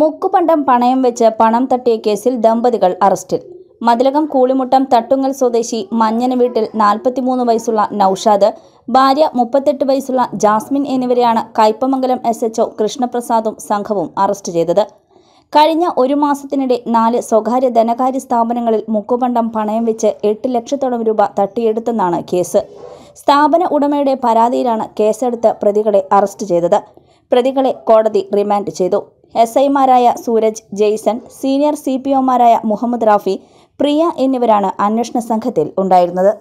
മുക്കുപണ്ടം പണയം വെച്ച് പണം തട്ടിയ കേസിൽ ദമ്പതികൾ അറസ്റ്റിൽ മതിലകം കൂളിമുട്ടം തട്ടുങ്ങൽ സ്വദേശി മഞ്ഞന വീട്ടിൽ നാൽപ്പത്തിമൂന്ന് വയസ്സുള്ള നൌഷാദ് ഭാര്യ മുപ്പത്തെട്ട് വയസ്സുള്ള ജാസ്മിൻ എന്നിവരെയാണ് കയ്പമംഗലം എസ് എച്ച്ഒ കൃഷ്ണപ്രസാദും സംഘവും അറസ്റ്റ് ചെയ്തത് കഴിഞ്ഞ ഒരു മാസത്തിനിടെ നാല് സ്വകാര്യ ധനകാര്യ സ്ഥാപനങ്ങളിൽ മുക്കുപണ്ടം പണയം വെച്ച് എട്ട് ലക്ഷത്തോളം രൂപ തട്ടിയെടുത്തെന്നാണ് കേസ് സ്ഥാപന ഉടമയുടെ പരാതിയിലാണ് കേസെടുത്ത് പ്രതികളെ അറസ്റ്റ് ചെയ്തത് പ്രതികളെ കോടതി റിമാൻഡ് ചെയ്തു എസ് ഐമാരായ Suraj Jaison senior C P ഒമാരായ മുഹമ്മദ് റാഫി പ്രിയ എന്നിവരാണ് അന്വേഷണ സംഘത്തിൽ ഉണ്ടായിരുന്നത്